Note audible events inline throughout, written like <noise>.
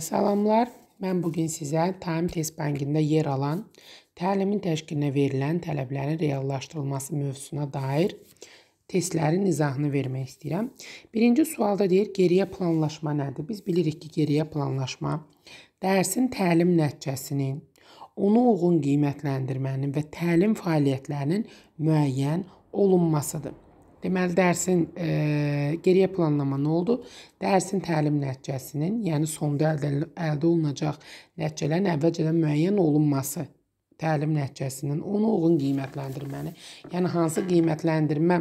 Salamlar. Mən bu gün sizə Time Test bankında yer alan təlimin təşkilinə verilən tələblərin reallaşdırılması mövzusuna dair testlərin izahını vermək istəyirəm. Birinci sualda deyir, geriyə planlaşma nədir? Biz bilirik ki, geriyə planlaşma dərsin təlim nəticəsinin, ona uyğun qiymətləndirmənin və təlim fəaliyyətlərinin müəyyən olunmasıdır. Deməli, dərsin e, geriyə planlama nə oldu? Dərsin təlim nəticəsinin, yəni sonda əldə, əldə olunacaq nəticələrin əvvəlcədən müəyyən olunması təlim nəticəsinin ona uyğun qiymətləndirməni, yəni hansı qiymətləndirmə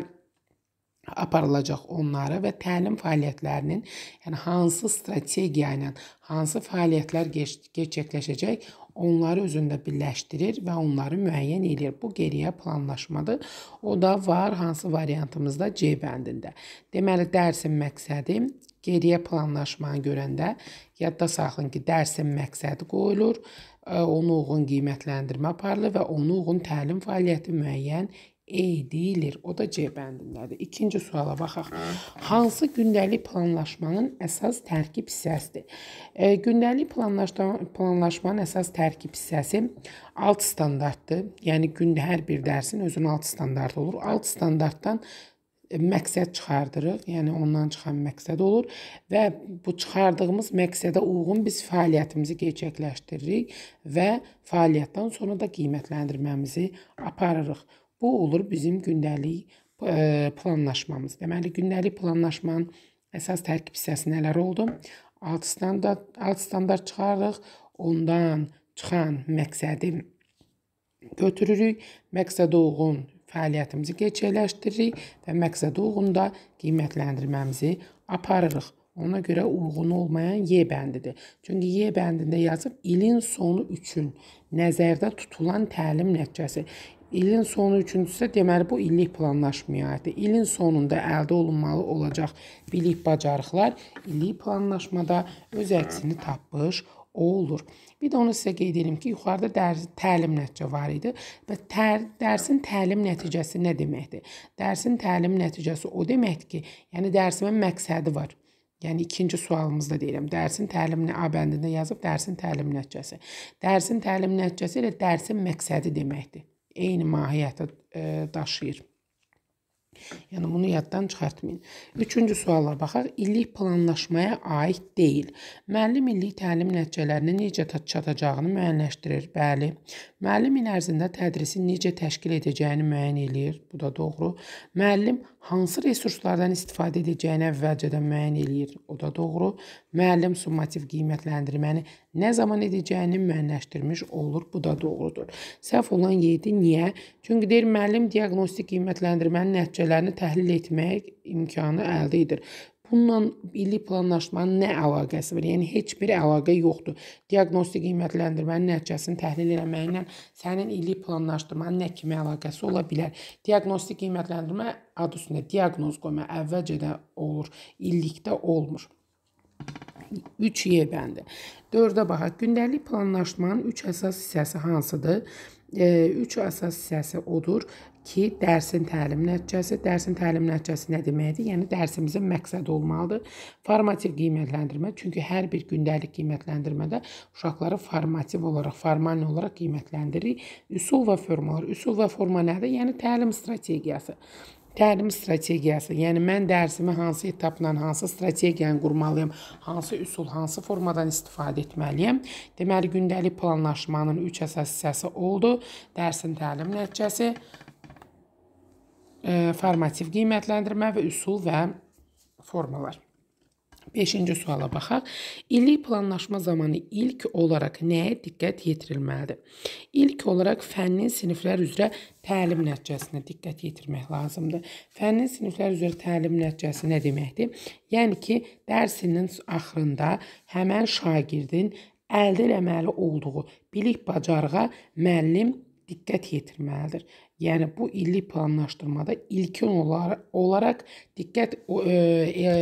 aparılacaq onlara və təlim fəaliyyətlərinin, yəni hansı strategiya ilə hansı fəaliyyətlər gerçəkləşəcək, onları özündə birləşdirir və onları müəyyən edir. Bu geriyə planlaşmadır. O da var hansı variantımızda C bəndində. Deməli dərsin məqsədi geriyə planlaşmanı görəndə yadda saxlayın ki, dərsin məqsədi qoyulur, e, ona uyğun qiymətləndirmə aparılır və ona uyğun təlim fəaliyyəti müəyyən E deyilir, o da C bəndindədir. İkinci suala baxaq. Hə, Hansı gündəlik planlaşmanın əsas tərkib hissəsidir? E, gündəlik planlaşma planlaşmanın əsas tərkib hissəsi alt standartdır. Yəni gündə hər bir dərsin özünün alt standartı olur. Alt standartdan e, məqsəd çıxardırıq, yəni ondan çıxan məqsəd olur və bu çıxardığımız məqsədə uyğun biz fəaliyyətimizi gerçəkləşdiririk və fəaliyyətdən sonra da qiymətləndirməmizi aparırıq. Bu olur bizim gündəlik planlaşmamız. Deməli, gündəlik planlaşmanın əsas tərkib hissəsi nələr oldu? Alt standart, alt standart çıxarırıq. Ondan çıxan məqsədi götürürük. Məqsədə uyğun fəaliyyətimizi gerçəkləşdiririk və məqsədə uyğun da qiymətləndirməmizi aparırıq. Ona görə uyğun olmayan Y bəndidir. Çünki Y bəndində yazıb ilin sonu üçün nəzərdə tutulan təlim nəticəsi. İlin sonu üçüncüsü deməli bu illik planlaşmaya aiddir. İlin sonunda əldə olunmalı olacaq bilik bacarıqlar illik planlaşmada öz əksini tapmış olur. Bir də onu sizə qeyd edim ki, yuxarıda dərs təlim nəticə var idi və tər, dərsin təlim nəticəsi nə deməkdir? Dərsin təlim nəticəsi o deməkdir ki, yəni dərsimin məqsədi var. Yəni ikinci sualımızda deyirəm, dərsin təlimini A bəndində yazıb dərsin təlim nəticəsi. Dərsin təlim nəticəsi ilə dərsin məqsədi deməkdir eyni mahiyyəti daşıyır. Yəni bunu yaddan çıxartmayın. 3-cü suala baxaq. İllik planlaşmaya aid deyil. Müəllim illik təlim nəticələrini necə çatacağını müəyyənləşdirir. Bəli. Müəllim il ərzində tədrisin necə təşkil edəcəyini müəyyən eləyir. Bu da doğru. Müəllim hansı resurslardan istifadə edəcəyini əvvəlcədən müəyyən eləyir. O da doğru, müəllim summativ qiymətləndirməni nə zaman edəcəyini müəyyənləşdirmiş olur. Bu da doğrudur. Səhv olan yerdir. Niyə? Çünki deyir müəllim diaqnostik qiymətləndirmənin nəticələrini təhlil etmək imkanı əldə edir Bununla illik planlaşmanın nə əlaqəsi var? Yəni heç bir əlaqə yoxdur. Diaqnostik qiymətləndirmənin nəticəsini təhlil etməklə sənin illik planlaşdırmanın nə kimi əlaqəsi ola bilər? Diaqnostik qiymətləndirmə adı üstündə diaqnoz qoyma əvvəlcədən olur, illikdə olmur. 3 Y bəndi. 4-də baxaq. Gündəlik planlaşmanın 3 əsas hissəsi hansıdır? Üç əsas hissəsi odur ki, dərsin təlim nəticəsi. Dərsin təlim nəticəsi nə deməkdir? Yəni dərsimizin məqsədi olmalıdır. Formativ qiymətləndirmə, çünki hər bir gündəlik qiymətləndirmədə uşaqları formativ olaraq, formal olaraq qiymətləndiririk. Üsul və formalar. Üsul və forma nədir? Yəni təlim strategiyası. Təlim strategiyası, yəni mən dərsimi hansı etapla, hansı strategiyanı qurmalıyam, hansı üsul, hansı formadan istifadə etməliyəm. Deməli, gündəlik planlaşmanın 3 əsas hissəsi oldu. Dərsin təlim nəticəsi, e, formativ qiymətləndirmə və üsul və formalar. Beşinci suala baxaq. İllik planlaşma zamanı ilk olaraq nəyə diqqət yetirilməlidir? İlk olaraq fənnin siniflər üzrə təlim nəticəsinə diqqət yetirmək lazımdır. Fənnin siniflər üzrə təlim nəticəsi nə deməkdir? Yəni ki, dərsinin axırında həmən şagirdin əldə etməli olduğu bilik bacarığa müəllim diqqət yetirməlidir. Yəni bu illik planlaşdırmada ilkin olaraq, olaraq diqqət e, e,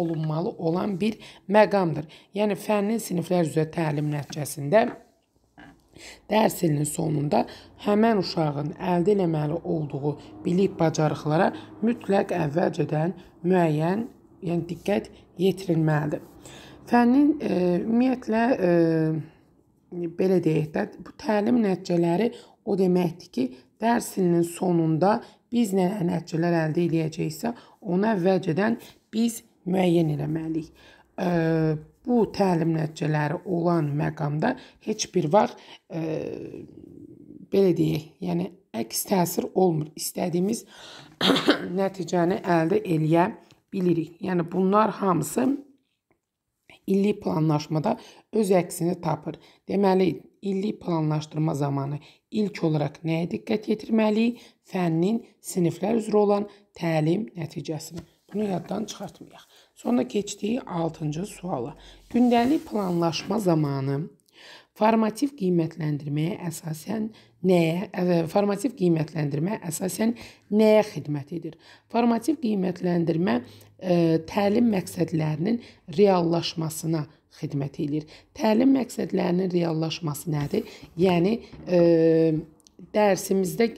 olunmalı olan bir məqamdır. Yəni fənnin siniflər üzrə təlim nəticəsində Dərs ilinin sonunda həmin uşağın əldə etməli olduğu bilik bacarıqlara mütləq əvvəlcədən müəyyən, yəni diqqət yetirilməlidir. Fənnin e, ümumiyyətlə e, belə deyək də, bu təlim nəticələri O deməkdir ki, dərs ilinin sonunda biz nə nəticələr əldə edəcəksə, onu əvvəlcədən biz müəyyən etməliyik. Bu təlim nəticələri olan məqamda heç bir vaxt belə deyək, yəni əks təsir olmur. İstədiyimiz <clears throat> nəticəni əldə eləyə bilirik. Yəni bunlar hamısı illik planlaşmada öz əksini tapır. Deməli, Milli planlaşdırma zamanı ilk olaraq nəyə diqqət yetirməliyik? Fənnin siniflər üzrə olan təlim nəticəsini. Bunu yaddan çıxartmayaq. Sonra keçdik 6-cı suala. Gündəlik planlaşma zamanı formativ qiymətləndirməyə əsasən nəyə, ə, formativ qiymətləndirmə əsasən nəyə xidmət edir? Formativ qiymətləndirmə ə, e, təlim məqsədlərinin reallaşmasına xidmət eləyir. Təlim məqsədlərinin reallaşması nədir? Yəni e, dərsimizdə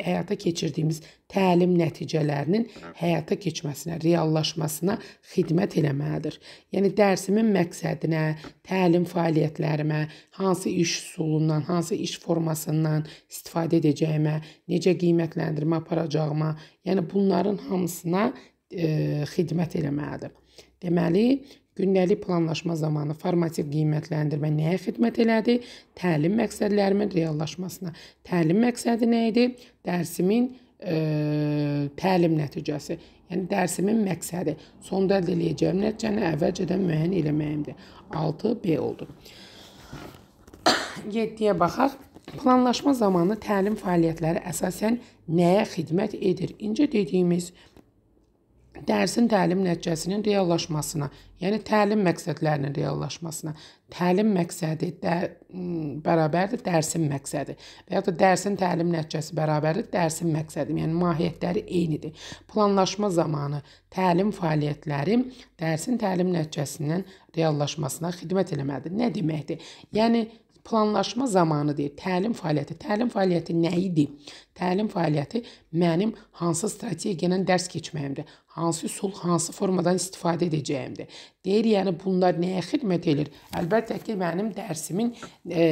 həyata keçirdiyimiz təlim nəticələrinin hə. həyata keçməsinə, reallaşmasına xidmət eləməlidir. Yəni dərsimin məqsədinə, təlim fəaliyyətlərimə, hansı iş üsulundan, hansı iş formasından istifadə edəcəyimə, necə qiymətləndirmə aparacağıma, yəni bunların hamısına e, xidmət eləməlidir. Deməli, Gündəlik planlaşma zamanı formativ qiymətləndirmə nəyə xidmət elədi? Təlim məqsədlərimin reallaşmasına. Təlim məqsədi nə idi? Dərsimin ə, e, təlim nəticəsi, yəni dərsimin məqsədi, sonda əldə edəcəyim nəticəni əvvəlcədən müəyyən eləməyimdir. 6B oldu. 7-yə <coughs> baxaq. Planlaşma zamanı təlim fəaliyyətləri əsasən nəyə xidmət edir? İncə dediyimiz dərsin təlim nəticəsinin reallaşmasına, yəni təlim məqsədlərinin reallaşmasına. Təlim məqsədi də bərabərdir dərsin məqsədi və ya da dərsin təlim nəticəsi bərabərdir dərsin məqsədi. Yəni mahiyyətləri eynidir. Planlaşma zamanı təlim fəaliyyətləri dərsin təlim nəticəsinin reallaşmasına xidmət etməlidir. Nə deməkdir? Yəni planlaşma zamanı deyir. Təlim fəaliyyəti. Təlim fəaliyyəti nə idi? Təlim fəaliyyəti mənim hansı strategiya ilə dərs keçməyimdir, hansı üsul, hansı formadan istifadə edəcəyimdir. Deyir, yəni bunlar nəyə xidmət edir? Əlbəttə ki, mənim dərsimin e,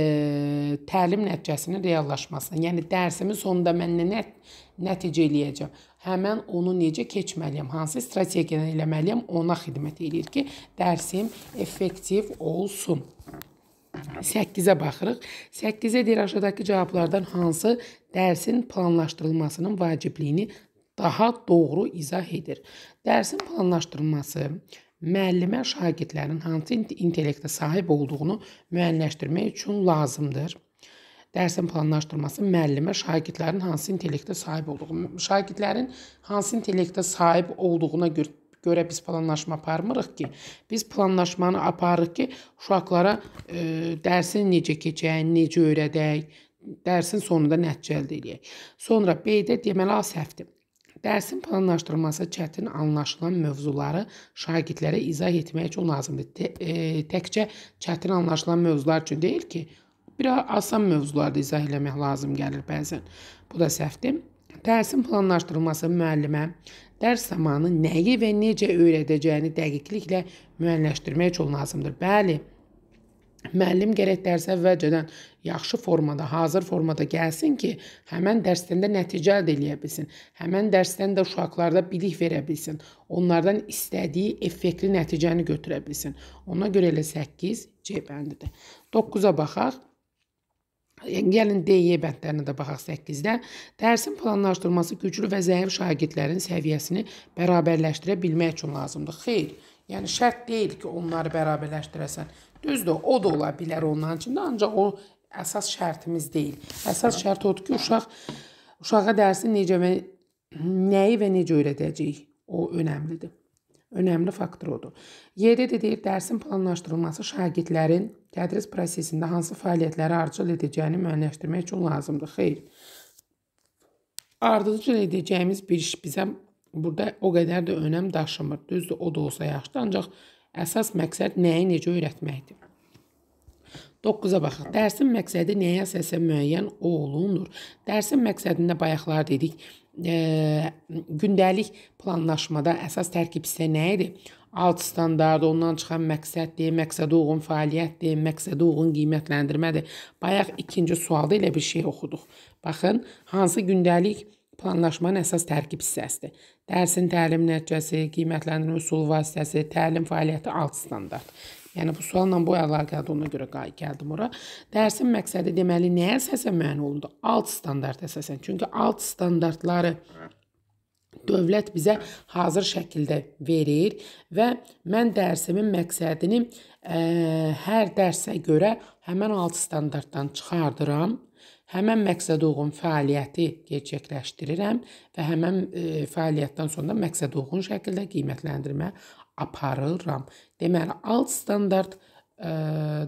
təlim nəticəsinin reallaşmasına, yəni dərsimin sonunda mən nə nəticə eləyəcəm. Həmən onu necə keçməliyəm, hansı strategiyadan eləməliyəm, ona xidmət eləyir ki, dərsim effektiv olsun. 8-ə baxırıq. 8-ə deyir aşağıdakı cavablardan hansı dərsin planlaşdırılmasının vacibliyini daha doğru izah edir. Dərsin planlaşdırılması müəllimə şagirdlərin hansı intellektə sahib olduğunu müəyyənləşdirmək üçün lazımdır. Dərsin planlaşdırılması müəllimə şagirdlərin hansı intellektə sahib olduğunu, şagirdlərin hansı intellektə sahib olduğuna görə görə biz planlaşma aparmırıq ki, biz planlaşmanı aparırıq ki, uşaqlara e, dərsin necə keçəcəyini, necə öyrədək, dərsin sonunda nəticə əldə edək. Sonra B-də deməli A səhvdir. Dərsin planlaşdırılması çətin anlaşılan mövzuları şagirdlərə izah etmək üçün lazımdır. Te e, təkcə çətin anlaşılan mövzular üçün deyil ki, bir asan mövzularda izah eləmək lazım gəlir bəzən. Bu da səhvdir. Dərsin planlaşdırılması müəllimə, Dərs zamanı nəyi və necə öyrədəcəyini dəqiqliklə müəyyənləşdirmək çox lazımdır. Bəli, müəllim gərək dərsə əvvəlcədən yaxşı formada, hazır formada gəlsin ki, həmin dərsdən də nəticə əldə edə bilsin. Həmin dərsdən də uşaqlarda bilik verə bilsin. Onlardan istədiyi effektli nəticəni götürə bilsin. Ona görə elə 8 C bəndidir. 9-a baxaq. Gəlin DY e bəndlərinə də baxaq 8-də. Dərsin planlaşdırması güclü və zəif şagirdlərin səviyyəsini bərabərləşdirə bilmək üçün lazımdır. Xeyr, yəni şərt deyil ki, onları bərabərləşdirəsən. Düzdür, o da ola bilər onların içində, ancaq o əsas şərtimiz deyil. Əsas hə. şərt odur ki, uşaq uşağa dərsi necə və nəyi və necə öyrədəcəyik. O önəmlidir. Önəmli faktor odur. 7-də deyir, dərsin planlaşdırılması şagirdlərin tədris prosesində hansı fəaliyyətləri ardıcıl edəcəyini müəyyənləşdirmək üçün lazımdır. Xeyr. Ardıcıl edəcəyimiz bir iş bizə burada o qədər də önəm daşımır. Düzdür, o da olsa yaxşıdır, ancaq əsas məqsəd nəyi necə öyrətməkdir. 9-a baxaq. Dərsin məqsədi nəyə əsasən müəyyən olunur? Dərsin məqsədində bayaqlar dedik, e, gündəlik planlaşmada əsas tərkib isə nə idi? Alt standart, ondan çıxan məqsəddir, məqsədə uyğun fəaliyyətdir, məqsədə uyğun qiymətləndirmədir. Bayaq ikinci sualda elə bir şey oxuduq. Baxın, hansı gündəlik planlaşmanın əsas tərkib hissəsidir. Dərsin təlim nəticəsi, qiymətləndirmə üsul vasitəsi, təlim fəaliyyəti alt standart. Yəni bu sualla bu əlaqədə ona görə gəldim ora. Dərsin məqsədi deməli nəyə əsasən müəyyən olundu? Alt standart əsasən. Çünki alt standartları dövlət bizə hazır şəkildə verir və mən dərsimin məqsədini ə, hər dərsə görə həmin alt standartdan çıxardıram. Həmin məqsədə uyğun fəaliyyəti gerçəkləşdirirəm və həmin e, fəaliyyətdən sonra məqsədə uyğun şəkildə qiymətləndirmə aparıram. Deməli, alt standart ə, e,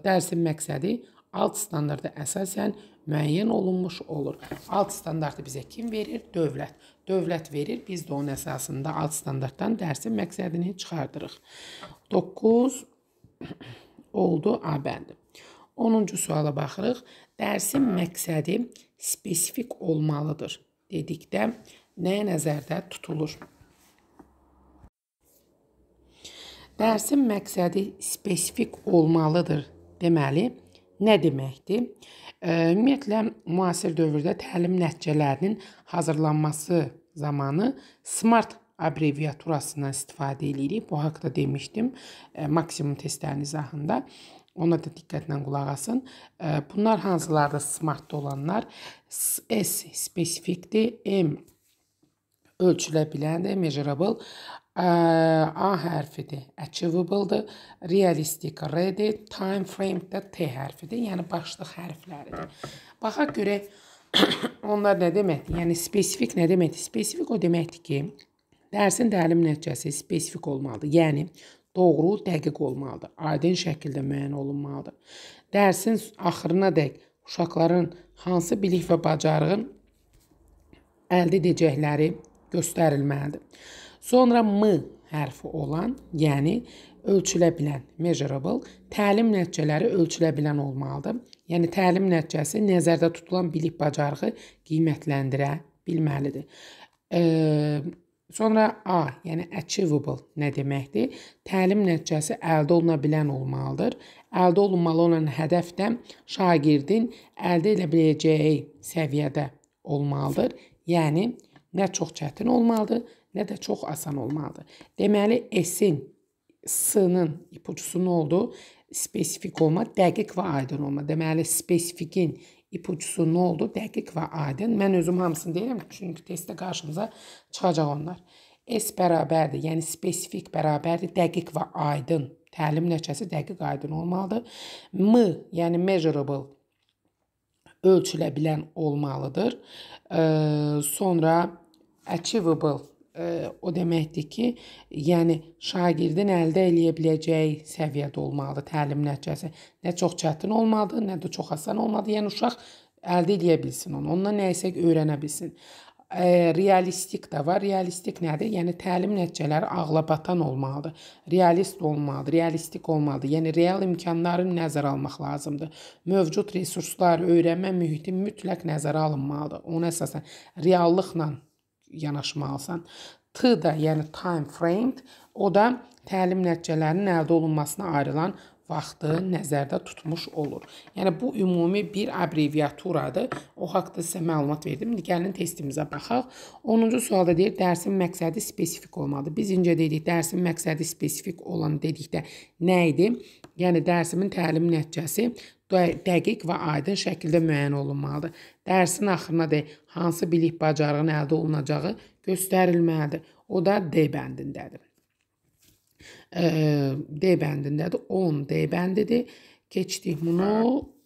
dərsin məqsədi alt standarta əsasən müəyyən olunmuş olur. Alt standartı bizə kim verir? Dövlət. Dövlət verir, biz də onun əsasında alt standartdan dərsin məqsədini çıxardırıq. 9 oldu A bəndi. 10-cu suala baxırıq. Dərsin məqsədi spesifik olmalıdır dedikdə nə nəzərdə tutulur? Dərsin məqsədi spesifik olmalıdır. Deməli, nə deməkdir? E, ümumiyyətlə müasir dövrdə təlim nəticələrinin hazırlanması zamanı SMART abbreviaturasından istifadə edirik. Bu haqqda demişdim e, maksimum testlərin izahında. Ona da diqqətlə qulaq asın. E, bunlar hansılardır smartda olanlar? S spesifikdir, M ölçülə biləndir, measurable, A hərfidir, achievable-dır. Realistic R-dir, time frame də T hərfidir, yəni başlıq hərfləridir. Baxaq görək onlar nə deməkdir? Yəni spesifik nə deməkdir? Spesifik o deməkdir ki, dərsin təlim nəticəsi spesifik olmalıdır. Yəni doğru, dəqiq olmalıdır. Aydın şəkildə müəyyən olunmalıdır. Dərsin axırına dək uşaqların hansı bilik və bacarığın əldə edəcəkləri göstərilməlidir. Sonra M hərfi olan, yəni ölçülə bilən, measurable, təlim nəticələri ölçülə bilən olmalıdır. Yəni təlim nəticəsi nəzərdə tutulan bilik bacarığı qiymətləndirə bilməlidir. E, sonra A, yəni achievable nə deməkdir? Təlim nəticəsi əldə oluna bilən olmalıdır. Əldə olunmalı olan hədəf də şagirdin əldə edə biləcəyi səviyyədə olmalıdır. Yəni nə çox çətin olmalıdır, nə də çox asan olmalıdır. Deməli, S-in, S-nın ipucusu nə oldu? Spesifik olma, dəqiq və aydın olma. Deməli, spesifikin ipucusu nə oldu? Dəqiq və aydın. Mən özüm hamısını deyirəm, çünki testdə qarşımıza çıxacaq onlar. S bərabərdir, yəni spesifik bərabərdir, dəqiq və aydın. Təlim nəticəsi dəqiq aydın olmalıdır. M, yəni measurable ölçülə bilən olmalıdır. E, sonra achievable o deməkdir ki, yəni şagirdin əldə eləyə biləcəyi səviyyədə olmalıdır təlim nəticəsi. Nə çox çətin olmadı, nə də çox asan olmadı. Yəni uşaq əldə eləyə bilsin onu. Onunla nə isə öyrənə bilsin. E, realistik də var. Realistik nədir? Yəni təlim nəticələri ağlabatan olmalıdır. Realist olmalıdır, realistik olmalıdır. Yəni real imkanları nəzərə almaq lazımdır. Mövcud resurslar, öyrənmə mühiti mütləq nəzərə alınmalıdır. Ona əsasən reallıqla yanaşmalısan. T da, yəni time framed, o da təlim nəticələrinin əldə olunmasına ayrılan vaxtı nəzərdə tutmuş olur. Yəni bu ümumi bir abbreviaturadır. O haqqda sizə məlumat verdim. İndi gəlin testimizə baxaq. 10-cu sualda deyir, dərsin məqsədi spesifik olmalıdır. Biz incə dedik, dərsin məqsədi spesifik olan dedikdə nə idi? Yəni dərsimin təlim nəticəsi dəqiq və aydın şəkildə müəyyən olunmalıdır. Dərsin axırınadək hansı bilik bacarığının əldə olunacağı göstərilməlidir. O da D bəndindədir. D bəndindədir. 10 D bəndidir. Keçdik bunu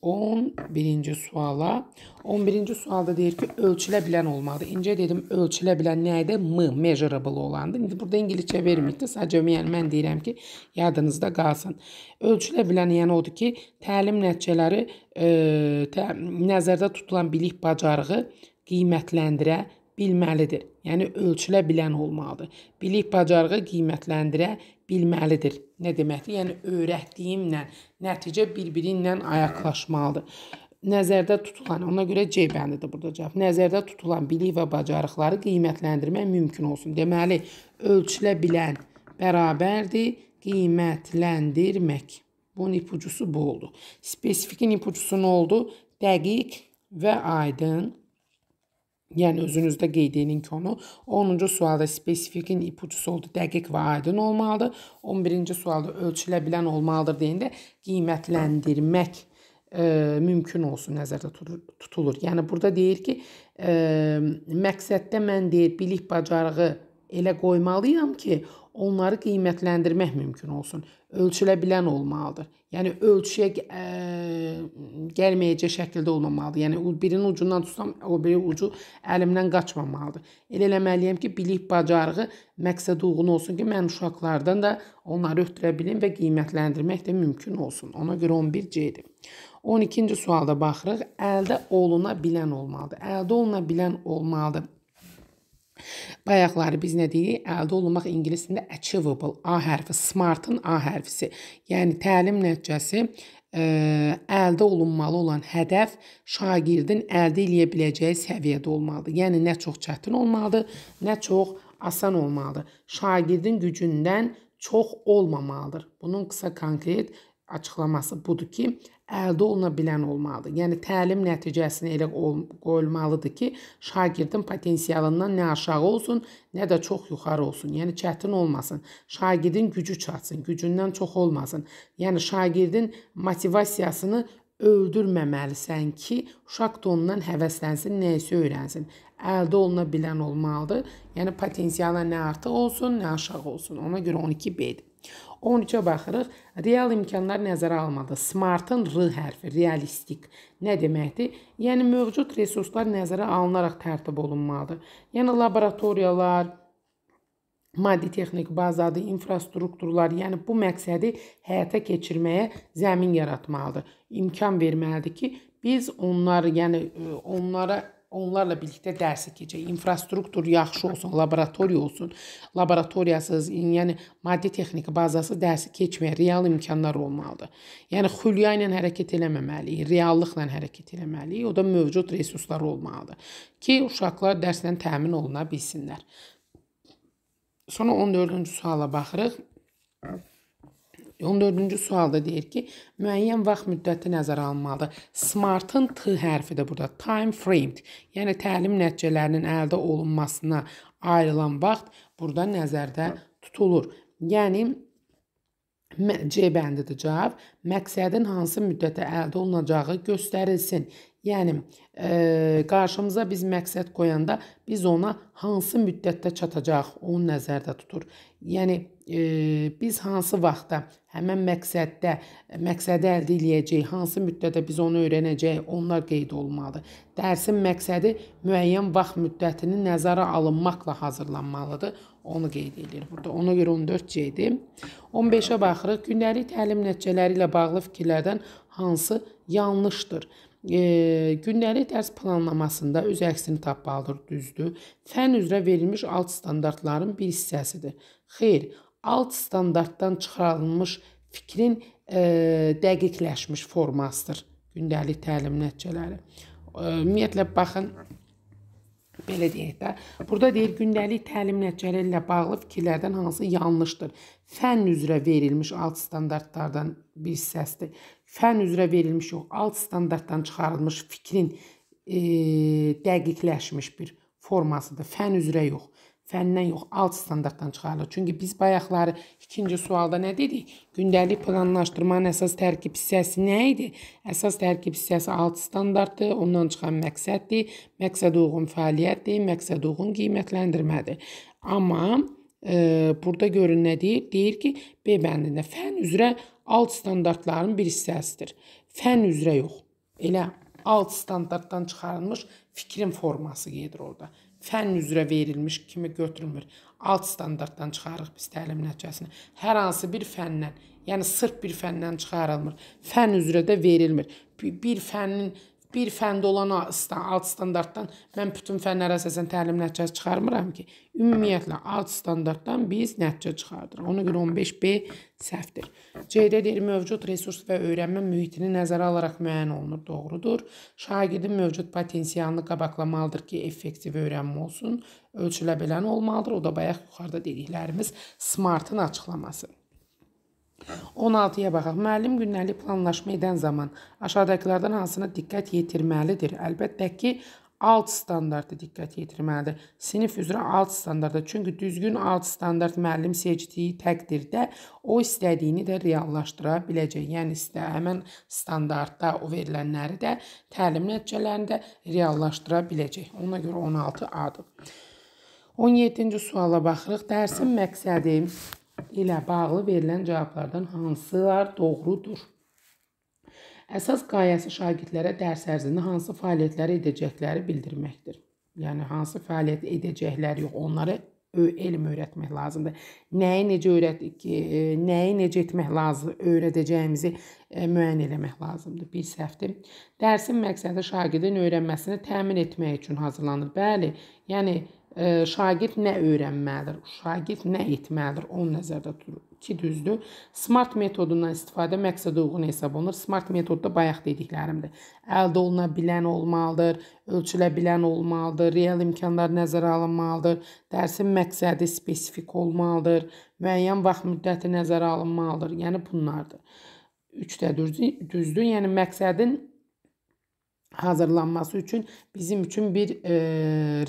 11-ci suala. 11-ci sualda deyir ki, ölçülə bilən olmalıdır. İncə dedim, ölçülə bilən nə idi? M, measurable olandı. İndi burada ingiliscə vermirdi. Sadəcə yəni mən deyirəm ki, yadınızda qalsın. Ölçülə bilən yəni odur ki, təlim nəticələri e, tə, nəzərdə tutulan bilik bacarığı qiymətləndirə bilməlidir. Yəni ölçülə bilən olmalıdır. Bilik bacarığı qiymətləndirə bilməlidir. Nə deməkdir? Yəni öyrətdiyimlə nəticə bir-birinlə ayaqlaşmalıdır. Nəzərdə tutulan, ona görə C bəndidir burada cavab. Nəzərdə tutulan bilik və bacarıqları qiymətləndirmək mümkün olsun. Deməli, ölçülə bilən bərabərdir qiymətləndirmək. Bunun ipucusu bu oldu. Spesifikin ipucusu nə oldu? Dəqiq və aydın Yəni özünüzdə qeyd edin ki, onu 10-cu sualda spesifikin ipucusu oldu, dəqiq və aydın olmalıdır. 11-ci sualda ölçülə bilən olmalıdır deyəndə qiymətləndirmək ə, e, mümkün olsun nəzərdə tutulur. Yəni burada deyir ki, ə, e, məqsəddə mən deyir bilik bacarığı elə qoymalıyam ki, onları qiymətləndirmək mümkün olsun. Ölçülə bilən olmalıdır. Yəni ölçüyə ə, gəlməyəcək şəkildə olmamalıdır. Yəni birinin ucundan tutsam, o biri ucu əlimdən qaçmamalıdır. Elə eləməliyəm ki, bilik bacarığı məqsəd uyğun olsun ki, mən uşaqlardan da onları ötürə bilim və qiymətləndirmək də mümkün olsun. Ona görə 11C-dir. 12-ci sualda baxırıq. Əldə oluna bilən olmalıdır. Əldə oluna bilən olmalıdır. Bayaqları biz nə deyirik? Əldə olunmaq ingilis dilində achievable. A hərfi, smartın A hərfisi. Yəni təlim nəticəsi ə, e, əldə olunmalı olan hədəf şagirdin əldə eləyə biləcəyi səviyyədə olmalıdır. Yəni nə çox çətin olmalıdır, nə çox asan olmalıdır. Şagirdin gücündən çox olmamalıdır. Bunun qısa konkret açıqlaması budur ki, əldə oluna bilən olmalıdır. Yəni təlim nəticəsini elə qoyulmalıdır ki, şagirdin potensialından nə aşağı olsun, nə də çox yuxarı olsun. Yəni çətin olmasın. Şagirdin gücü çatsın, gücündən çox olmasın. Yəni şagirdin motivasiyasını öldürməməlisən ki, uşaq da ondan həvəslənsin, nəyisə öyrənsin. Əldə oluna bilən olmalıdır. Yəni potensialı nə artıq olsun, nə aşağı olsun. Ona görə 12B-dir. 13-ə baxırıq. Real imkanlar nəzərə almadı. Smartın r hərfi realistik nə deməkdir? Yəni mövcud resurslar nəzərə alınaraq tərtib olunmalıdır. Yəni laboratoriyalar, maddi texniki bazadır, infrastrukturlar, yəni bu məqsədi həyata keçirməyə zəmin yaratmalıdır. İmkan verməlidir ki, biz onları, yəni onlara Onlarla birlikdə dərsi keçək. İnfrastruktur yaxşı olsun, laboratoriya olsun. Laboratoriyasız, yəni maddi texniki bazası dərsi keçməyə real imkanlar olmalıdır. Yəni xülya ilə hərəkət eləməməliyik, reallıqla hərəkət eləməliyik. O da mövcud resurslar olmalıdır ki, uşaqlar dərslə təmin oluna bilsinlər. Sonra 14-cü suala baxırıq. 14-cü sualda deyir ki, müəyyən vaxt müddəti nəzərə alınmalıdır. Smartın t hərfi də burada time framed, yəni təlim nəticələrinin əldə olunmasına ayrılan vaxt burada nəzərdə tutulur. Yəni C bəndidir cavab. Məqsədin hansı müddətə əldə olunacağı göstərilsin. Yəni e, qarşımıza biz məqsəd qoyanda biz ona hansı müddətdə çatacaq, onu nəzərdə tutur. Yəni e, biz hansı vaxtda həmin məqsəddə məqsədi əldə edəcəyik, hansı müddətdə biz onu öyrənəcəyik, onlar qeyd olunmalıdır. Dərsin məqsədi müəyyən vaxt müddətini nəzərə alınmaqla hazırlanmalıdır. Onu qeyd edir burada. Ona görə 14C-dir. 15-ə baxırıq. Gündəlik təlim nəticələri ilə bağlı fikirlərdən hansı yanlışdır? E, gündəlik dərs planlamasında öz əksini tapmalıdır, düzdür. Fən üzrə verilmiş alt standartların bir hissəsidir. Xeyr, alt standartdan çıxarılmış fikrin e, dəqiqləşmiş formasıdır gündəlik təlim nəticələri. E, ümumiyyətlə baxın belə deyək də. Burada deyir gündəlik təlim nəticələri ilə bağlı fikirlərdən hansı yanlışdır? Fənn üzrə verilmiş alt standartlardan bir hissəsidir fən üzrə verilmiş yox, alt standartdan çıxarılmış fikrin e, dəqiqləşmiş bir formasıdır. Fən üzrə yox, fəndən yox, alt standartdan çıxarılır. Çünki biz bayaqları ikinci sualda nə dedik? Gündəlik planlaşdırmanın əsas tərkib hissəsi nə idi? Əsas tərkib hissəsi alt standartdır, ondan çıxan məqsəddir, məqsəd uyğun fəaliyyətdir, məqsəd uyğun qiymətləndirmədir. Amma e, burada görün nə deyir? Deyir ki, B bəndində fən üzrə alt standartların bir hissəsidir. Fən üzrə yox. Elə alt standartdan çıxarılmış fikrin forması gedir orada. Fən üzrə verilmiş kimi götürmür. Alt standartdan çıxarırıq biz təlim nəticəsini. Hər hansı bir fəndən, yəni sırf bir fəndən çıxarılmır. Fən üzrə də verilmir. Bir fənnin bir fəndə olan alt standartdan mən bütün fənlərə əsasən təlim nəticəsi çıxarmıram ki. Ümumiyyətlə alt standartdan biz nəticə çıxardırıq. Ona görə 15B səhvdir. C-də deyir mövcud resurs və öyrənmə mühitini nəzərə alaraq müəyyən olunur, doğrudur. Şagirdin mövcud potensialını qabaqlamalıdır ki, effektiv öyrənmə olsun. Ölçülə bilən olmalıdır. O da bayaq yuxarıda dediklərimiz SMART-ın açıqlaması. 16-ya baxaq. Müəllim günləlik planlaşma edən zaman aşağıdakılardan hansına diqqət yetirməlidir? Əlbəttə ki, alt standarta diqqət yetirməlidir. Sinif üzrə alt standarta. Çünki düzgün alt standart müəllim seçdiyi təqdirdə o istədiyini də reallaşdıra biləcək. Yəni istə həmin standartda o verilənləri də təlim nəticələrində reallaşdıra biləcək. Ona görə 16A-dır. 17-ci suala baxırıq. Dərsin məqsədi ilə bağlı verilən cavablardan hansılar doğrudur? Əsas qayəsi şagirdlərə dərs ərzində hansı fəaliyyətləri edəcəkləri bildirməkdir. Yəni hansı fəaliyyət edəcəkləri yox, onlara elm öyrətmək lazımdır. Nəyi necə öyrətdik, e, nəyi necə etmək lazımdır, öyrədəcəyimizi e, müəyyən eləmək lazımdır. Bir səhvdir. Dərsin məqsədi şagirdin öyrənməsini təmin etmək üçün hazırlanır. Bəli, yəni şagird nə öyrənməlidir, şagird nə etməlidir, onu nəzərdə tutur. Ki düzdür. Smart metodundan istifadə məqsədə uyğun hesab olunur. Smart metodda bayaq dediklərimdir. Əldə oluna bilən olmalıdır, ölçülə bilən olmalıdır, real imkanlar nəzərə alınmalıdır, dərsin məqsədi spesifik olmalıdır, müəyyən vaxt müddəti nəzərə alınmalıdır. Yəni bunlardır. 3-də düzdür. Yəni məqsədin hazırlanması üçün bizim üçün bir e,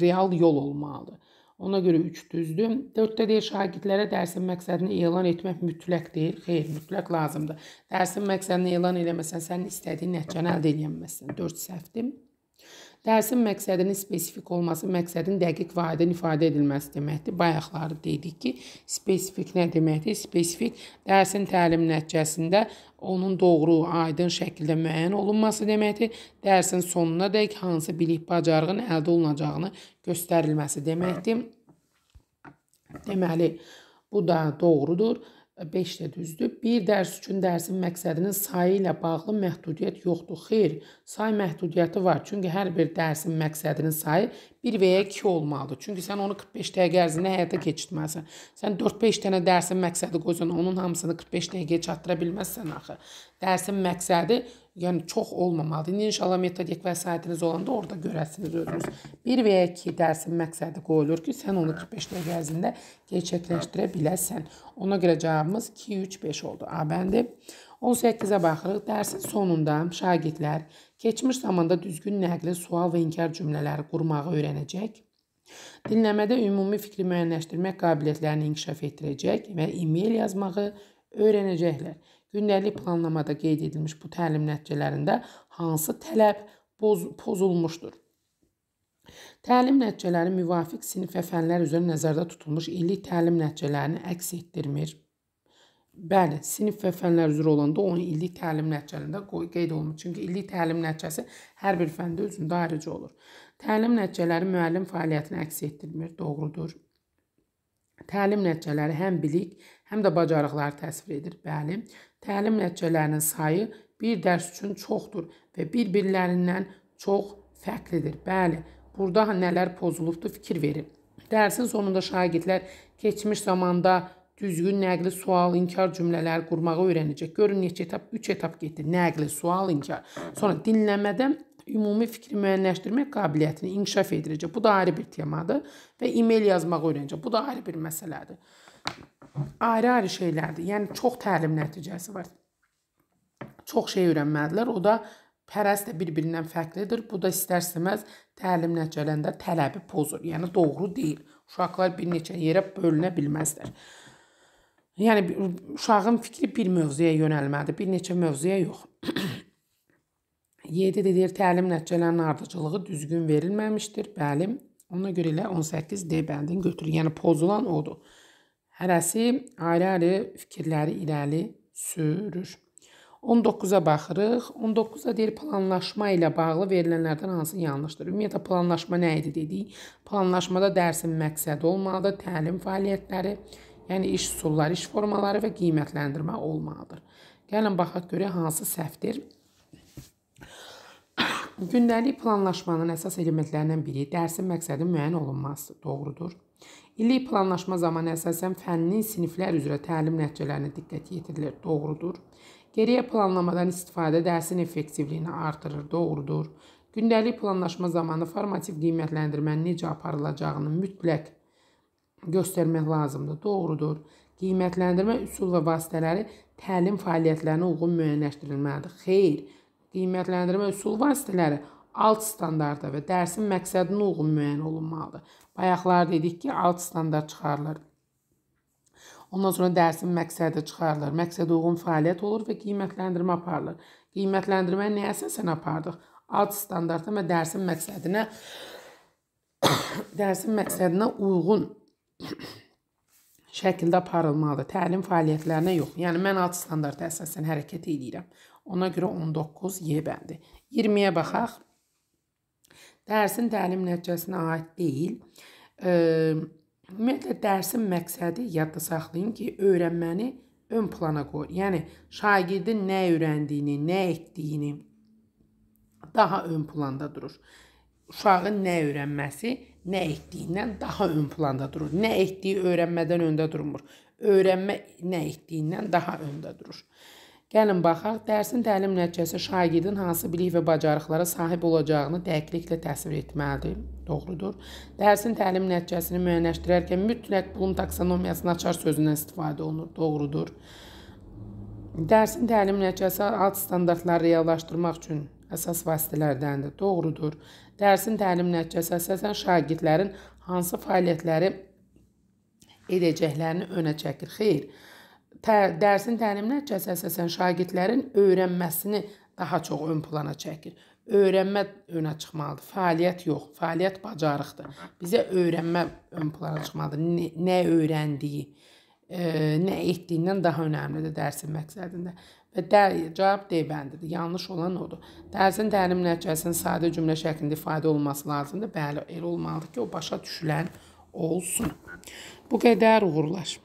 real yol olmalıdır. Ona görə 3 düzdür. 4-də deyir şagirdlərə dərsin məqsədini elan etmək mütləq deyil. Xeyr, mütləq lazımdır. Dərsin məqsədini elan eləməsən, sənin istədiyin nəticəni əldə edə bilməzsən. 4 səhvdir. Dərsin məqsədinin spesifik olması, məqsədin dəqiq və aydın ifadə edilməsi deməkdir. Bayaqları dedik ki, spesifik nə deməkdir? Spesifik dərsin təlim nəticəsində onun doğru, aydın şəkildə müəyyən olunması deməkdir. Dərsin sonuna dək hansı bilik bacarığın əldə olunacağını göstərilməsi deməkdir. Deməli, bu da doğrudur. 5 də düzdür. Bir dərs üçün dərsin məqsədinin sayı ilə bağlı məhdudiyyət yoxdur. Xeyr, say məhdudiyyəti var. Çünki hər bir dərsin məqsədinin sayı 1 və ya 2 olmalıdır. Çünki sən onu 45 dəqiqə ərzində həyata keçirməlisən. Sən 4-5 dənə dərsin məqsədi qoysan, onun hamısını 45 dəqiqəyə çatdıra bilməzsən axı. Dərsin məqsədi Yəni çox olmamalıdır. İndi inşallah metodik vəsaitiniz olanda orada görəsiniz özünüz. 1 və ya 2 dərsin məqsədi qoyulur ki, sən onu 45 dəqiqə ərzində gerçəkləşdirə biləsən. Ona görə cavabımız 2 3 5 oldu. A bəndi. 18-ə baxırıq. Dərsin sonunda şagirdlər keçmiş zamanda düzgün nəqli, sual və inkar cümlələri qurmağı öyrənəcək. Dinləmədə ümumi fikri müəyyənləşdirmək qabiliyyətlərini inkişaf etdirəcək və e-mail yazmağı öyrənəcəklər. Gündəlik planlamada qeyd edilmiş bu təlim nəticələrində hansı tələb boz, pozulmuşdur? Təlim nəticələri müvafiq sinif və fənlər üzrə nəzərdə tutulmuş illik təlim nəticələrini əks etdirmir. Bəli, sinif və fənlər üzrə olanda onun illik təlim nəticələrində qeyd olunur. Çünki illik təlim nəticəsi hər bir fəndə özündə ayrıca olur. Təlim nəticələri müəllim fəaliyyətini əks etdirmir, doğrudur. Təlim nəticələri həm bilik, həm də bacarıqları təsvir edir. Bəli, Təlim nəticələrinin sayı bir dərs üçün çoxdur və bir-birlərindən çox fərqlidir. Bəli, burada nələr pozulubdur fikir verin. Dərsin sonunda şagirdlər keçmiş zamanda düzgün nəqli sual, inkar cümlələri qurmağı öyrənəcək. Görün neçə etap, 3 etap getdi. Nəqli, sual, inkar. Sonra dinləmədən ümumi fikri müəyyənləşdirmək qabiliyyətini inkişaf edəcək. Bu da ayrı bir temadır və e-mail yazmağı öyrənəcək. Bu da ayrı bir məsələdir ayrı-ayrı şeylərdir. Yəni çox təlim nəticəsi var. Çox şey öyrənməlidirlər. O da pərəz də bir-birindən fərqlidir. Bu da istər-istəməz təlim nəticələrində tələbi pozur. Yəni doğru deyil. Uşaqlar bir neçə yerə bölünə bilməzlər. Yəni uşağın fikri bir mövzuya yönəlməlidir, bir neçə mövzuya yox. 7 <clears throat> deyir, təlim nəticələrinin ardıcıllığı düzgün verilməmişdir. Bəli. Ona görə elə 18D bəndini götürür. Yəni pozulan odur. Hərəsi ayrı-ayrı fikirləri irəli sürür. 19-a baxırıq. 19-a deyir planlaşma ilə bağlı verilənlərdən hansı yanlışdır? Ümumiyyətlə planlaşma nə idi dedik? Planlaşmada dərsin məqsədi olmalıdır, təlim fəaliyyətləri, yəni iş üsulları, iş formaları və qiymətləndirmə olmalıdır. Gəlin baxaq görək hansı səhvdir. <coughs> Gündəlik planlaşmanın əsas elementlərindən biri dərsin məqsədi müəyyən olunmaz, doğrudur. İllik planlaşma zamanı əsasən fənnin siniflər üzrə təlim nəticələrinə diqqət yetirilir, doğrudur. Geriyə planlamadan istifadə dərsin effektivliyini artırır, doğrudur. Gündəlik planlaşma zamanı formativ qiymətləndirmənin necə aparılacağını mütləq göstərmək lazımdır, doğrudur. Qiymətləndirmə üsul və vasitələri təlim fəaliyyətlərinə uyğun müəyyənləşdirilməlidir. Xeyr, qiymətləndirmə üsul vasitələri alt standarta və dərsin məqsədinə uyğun müəyyən olunmalıdır. Bayaqlar dedik ki, alt standart çıxarılır. Ondan sonra dərsin məqsədi çıxarılır. Məqsədə uyğun fəaliyyət olur və qiymətləndirmə aparılır. Qiymətləndirmə nəyə əsasən apardıq? Alt standarta və dərsin məqsədinə <coughs> dərsin məqsədinə uyğun <coughs> şəkildə aparılmalıdır. Təlim fəaliyyətlərinə yox. Yəni mən alt standarta əsasən hərəkət edirəm. Ona görə 19 Y bəndi. 20-yə baxaq. Dərsin təlim nəticəsinə aid deyil. Ümumiyyətlə dərsin məqsədi yadda saxlayın ki, öyrənməni ön plana qoy. Yəni şagirdin nə öyrəndiyini, nə etdiyini daha ön planda durur. Uşağın nə öyrənməsi, nə etdiyindən daha ön planda durur. Nə etdiyi öyrənmədən öndə durmur. Öyrənmə nə etdiyindən daha öndə durur. Gəlin baxaq, dərsin təlim nəticəsi şagirdin hansı bilik və bacarıqlara sahib olacağını dəqiqliklə təsvir etməlidir. Doğrudur. Dərsin təlim nəticəsini müəyyənləşdirərkən mütləq bunun taksonomiyasını açar sözündən istifadə olunur. Doğrudur. Dərsin təlim nəticəsi alt standartları reallaşdırmaq üçün əsas vasitələrdəndir. Doğrudur. Dərsin təlim nəticəsi əsasən şagirdlərin hansı fəaliyyətləri edəcəklərini önə çəkir. Xeyr tə, dərsin təlim nəticəsi əsasən şagirdlərin öyrənməsini daha çox ön plana çəkir. Öyrənmə önə çıxmalıdır. Fəaliyyət yox, fəaliyyət bacarıqdır. Bizə öyrənmə ön plana çıxmalıdır. Nə, nə öyrəndiyi, e, nə etdiyindən daha önəmlidir dərsin məqsədində. Və dər, cavab D bəndidir. Yanlış olan odur. Dərsin təlim nəticəsinin sadə cümlə şəklində ifadə olması lazımdır. Bəli, elə olmalıdır ki, o başa düşülən olsun. Bu qədər uğurlar.